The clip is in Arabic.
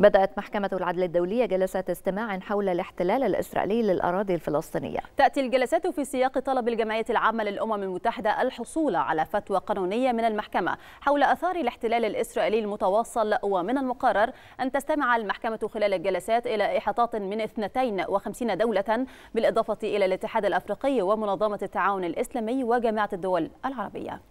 بدأت محكمة العدل الدولية جلسات استماع حول الاحتلال الإسرائيلي للأراضي الفلسطينية تأتي الجلسات في سياق طلب الجمعية العامة للأمم المتحدة الحصول على فتوى قانونية من المحكمة حول أثار الاحتلال الإسرائيلي المتواصل ومن المقرر أن تستمع المحكمة خلال الجلسات إلى إحاطات من 52 دولة بالإضافة إلى الاتحاد الأفريقي ومنظمة التعاون الإسلامي وجامعة الدول العربية